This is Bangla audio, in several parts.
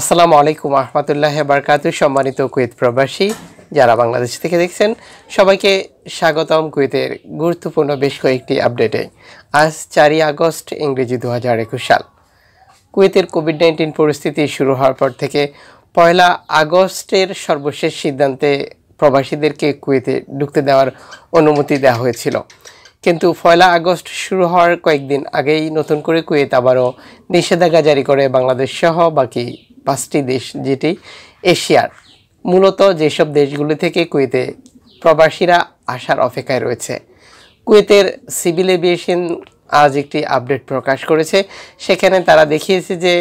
আসসালামু আলাইকুম আহমতুল্লাহ বারকাতু সম্মানিত কুয়েত প্রবাসী যারা বাংলাদেশ থেকে দেখছেন সবাইকে স্বাগতম কুয়েতের গুরুত্বপূর্ণ বেশ কয়েকটি আপডেটে আজ চারই আগস্ট ইংরেজি দু হাজার সাল কুয়েতের কোভিড নাইন্টিন পরিস্থিতি শুরু হওয়ার পর থেকে পয়লা আগস্টের সর্বশেষ সিদ্ধান্তে প্রবাসীদেরকে কুয়েতে ঢুকতে দেওয়ার অনুমতি দেওয়া হয়েছিল কিন্তু পয়লা আগস্ট শুরু হওয়ার কয়েকদিন আগেই নতুন করে কুয়েত আবারও নিষেধাজ্ঞা জারি করে বাংলাদেশ সহ বাকি পাঁচটি দেশ যেটি এশিয়ার মূলত যেসব দেশগুলি থেকে কুয়েতে প্রবাসীরা আসার অপেক্ষায় রয়েছে কুয়েতের সিভিল এভিয়েশন আজ একটি আপডেট প্রকাশ করেছে সেখানে তারা দেখিয়েছে যে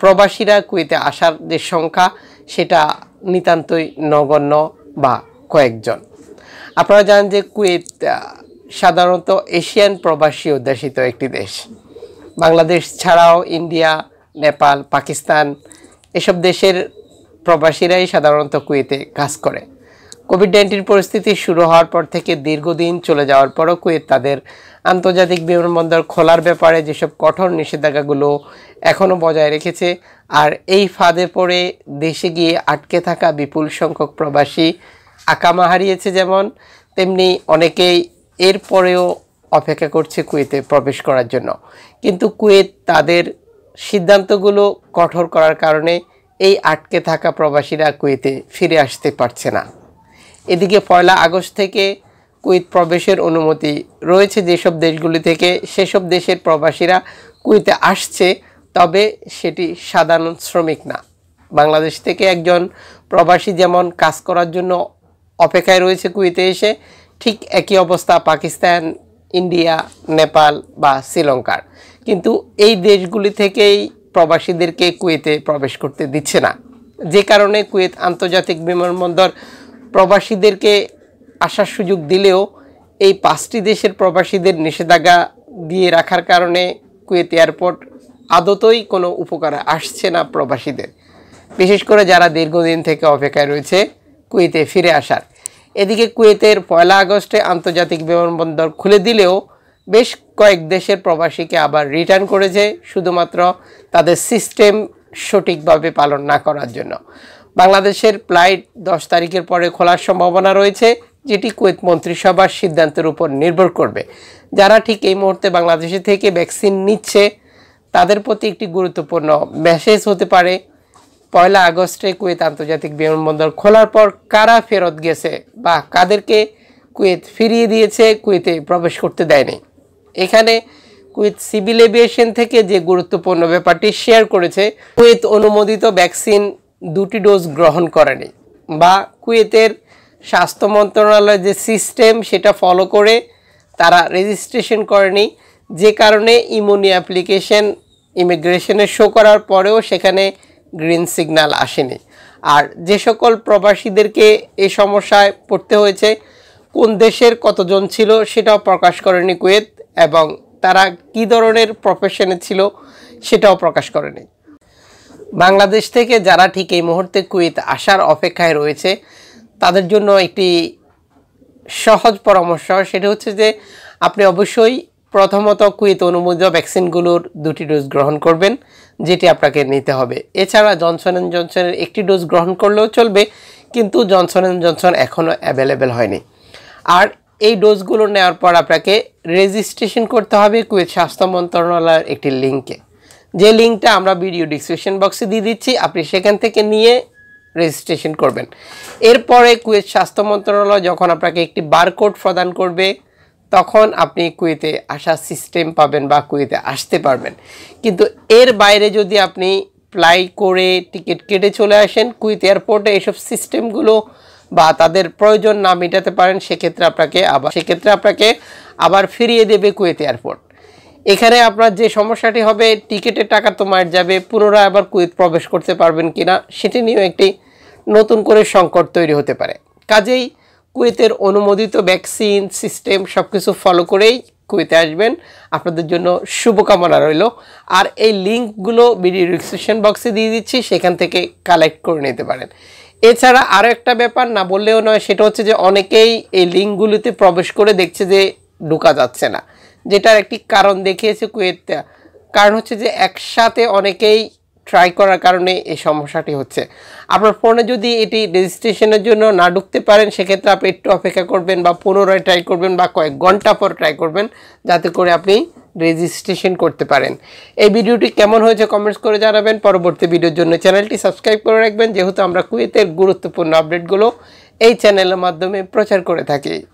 প্রবাসীরা কুয়েতে আসার যে সংখ্যা সেটা নিতান্তই নগণ্য বা কয়েকজন আপনারা জানেন যে কুয়েত সাধারণত এশিয়ান প্রবাসী অধ্যাসিত একটি দেশ বাংলাদেশ ছাড়াও ইন্ডিয়া নেপাল পাকিস্তান এসব দেশের প্রবাসীরাই সাধারণত কুয়েতে কাজ করে কোভিড নাইন্টিন পরিস্থিতি শুরু হওয়ার পর থেকে দীর্ঘদিন চলে যাওয়ার পরও কুয়েত তাদের আন্তর্জাতিক বিমানবন্দর খোলার ব্যাপারে যেসব কঠোর নিষেধাজ্ঞাগুলো এখনও বজায় রেখেছে আর এই ফাঁদে পড়ে দেশে গিয়ে আটকে থাকা বিপুল সংখ্যক প্রবাসী আকামা হারিয়েছে যেমন তেমনি অনেকেই এরপরেও অপেক্ষা করছে কুয়েতে প্রবেশ করার জন্য কিন্তু কুয়েত তাদের সিদ্ধান্তগুলো কঠোর করার কারণে এই আটকে থাকা প্রবাসীরা কুয়েতে ফিরে আসতে পারছে না এদিকে পয়লা আগস্ট থেকে কুয়েত প্রবেশের অনুমতি রয়েছে যেসব দেশগুলি থেকে সেসব দেশের প্রবাসীরা কুয়েতে আসছে তবে সেটি সাধারণ শ্রমিক না বাংলাদেশ থেকে একজন প্রবাসী যেমন কাজ করার জন্য অপেক্ষায় রয়েছে কুয়েতে এসে ঠিক একই অবস্থা পাকিস্তান ইন্ডিয়া নেপাল বা শ্রীলঙ্কার কিন্তু এই দেশগুলি থেকেই প্রবাসীদেরকে কুয়েতে প্রবেশ করতে দিচ্ছে না যে কারণে কুয়েত আন্তর্জাতিক বিমানবন্দর প্রবাসীদেরকে আসার সুযোগ দিলেও এই পাঁচটি দেশের প্রবাসীদের নিষেধাজ্ঞা দিয়ে রাখার কারণে কুয়েত এয়ারপোর্ট আদতই কোনো উপকার আসছে না প্রবাসীদের বিশেষ করে যারা দীর্ঘদিন থেকে অপেক্ষায় রয়েছে কুয়েতে ফিরে আসার এদিকে কুয়েতের পয়লা আগস্টে আন্তর্জাতিক বিমানবন্দর খুলে দিলেও বেশ কয়েক দেশের প্রবাসীকে আবার রিটার্ন করেছে শুধুমাত্র তাদের সিস্টেম সঠিকভাবে পালন না করার জন্য বাংলাদেশের ফ্লাইট দশ তারিখের পরে খোলার সম্ভাবনা রয়েছে যেটি কুয়েত মন্ত্রিসভার সিদ্ধান্তের উপর নির্ভর করবে যারা ঠিক এই মুহূর্তে বাংলাদেশে থেকে ভ্যাকসিন নিচ্ছে তাদের প্রতি একটি গুরুত্বপূর্ণ মেসেজ হতে পারে পয়লা আগস্টে কুয়েত আন্তর্জাতিক বিমানবন্দর খোলার পর কারা ফেরত গেছে বা কাদেরকে কুয়েত ফিরিয়ে দিয়েছে কুয়েতে প্রবেশ করতে দেয়নি এখানে কুয়েত সিভিল এভিয়েশন থেকে যে গুরুত্বপূর্ণ ব্যাপারটি শেয়ার করেছে কুয়েত অনুমোদিত ভ্যাকসিন দুটি ডোজ গ্রহণ করেনি বা কুয়েতের স্বাস্থ্য মন্ত্রণালয়ের যে সিস্টেম সেটা ফলো করে তারা রেজিস্ট্রেশন করেনি যে কারণে ইমুনি অ্যাপ্লিকেশন ইমিগ্রেশনে শো করার পরেও সেখানে গ্রিন সিগন্যাল আসেনি আর যে সকল প্রবাসীদেরকে এ সমস্যায় পড়তে হয়েছে কোন দেশের কতজন ছিল সেটাও প্রকাশ করেনি কুয়েত এবং তারা কি ধরনের প্রফেশনে ছিল সেটাও প্রকাশ করেনি বাংলাদেশ থেকে যারা ঠিক এই মুহূর্তে কুয়েত আসার অপেক্ষায় রয়েছে তাদের জন্য একটি সহজ পরামর্শ সেটা হচ্ছে যে আপনি অবশ্যই প্রথমত কুয়েত অনুমোদিত ভ্যাকসিনগুলোর দুটি ডোজ গ্রহণ করবেন যেটি আপনাকে নিতে হবে এছাড়া জনসন অ্যান্ড জনসনের একটি ডোজ গ্রহণ করলেও চলবে কিন্তু জনসন অ্যান্ড জনসন এখনও অ্যাভেলেবেল হয়নি আর এই ডোজগুলো নেওয়ার পর আপনাকে রেজিস্ট্রেশন করতে হবে কুয়েত স্বাস্থ্য মন্ত্রণালয়ের একটি লিঙ্কে যে লিঙ্কটা আমরা ভিডিও ডিসক্রিপশন বক্সে দিয়ে দিচ্ছি আপনি সেখান থেকে নিয়ে রেজিস্ট্রেশন করবেন এরপরে কুয়েত স্বাস্থ্য মন্ত্রণালয় যখন আপনাকে একটি বারকোড প্রদান করবে তখন আপনি কুয়েতে আসার সিস্টেম পাবেন বা কুয়েতে আসতে পারবেন কিন্তু এর বাইরে যদি আপনি প্লাই করে টিকিট কেটে চলে আসেন কুয়েত এয়ারপোর্টে এসব সিস্টেমগুলো বা তাদের প্রয়োজন না মেটাতে পারেন সেক্ষেত্রে আপনাকে আবার সেক্ষেত্রে আপনাকে আবার ফিরিয়ে দেবে কুয়েত এয়ারপোর্ট এখানে আপনার যে সমস্যাটি হবে টিকিটের টাকা তো মার যাবে পুনরায় আবার কুয়েত প্রবেশ করতে পারবেন কিনা সেটি নিয়েও একটি নতুন করে সংকট তৈরি হতে পারে কাজেই কুয়েতের অনুমোদিত ভ্যাকসিন সিস্টেম সব কিছু ফলো করেই কুয়েতে আসবেন আপনাদের জন্য শুভকামনা রইল আর এই লিঙ্কগুলো ভিডিও রিক্সেশন বক্সে দিয়ে দিচ্ছি সেখান থেকে কালেক্ট করে নিতে পারেন এছাড়া আরও একটা ব্যাপার না বললেও নয় সেটা হচ্ছে যে অনেকেই এই লিঙ্কগুলিতে প্রবেশ করে দেখছে যে ঢুকা যাচ্ছে না যেটার একটি কারণ দেখিয়েছে কুয়েতটা কারণ হচ্ছে যে একসাথে অনেকেই ট্রাই করার কারণে এই সমস্যাটি হচ্ছে আপনার ফোনে যদি এটি রেজিস্ট্রেশনের জন্য না ঢুকতে পারেন সেক্ষেত্রে আপনি একটু অপেক্ষা করবেন বা পুনরায় ট্রাই করবেন বা কয়েক ঘন্টা পর ট্রাই করবেন যাতে করে আপনি রেজিস্ট্রেশন করতে পারেন এই ভিডিওটি কেমন হয়েছে কমেন্টস করে জানাবেন পরবর্তী ভিডিওর জন্য চ্যানেলটি সাবস্ক্রাইব করে রাখবেন যেহেতু আমরা কুয়েতের গুরুত্বপূর্ণ আপডেটগুলো এই চ্যানেলের মাধ্যমে প্রচার করে থাকি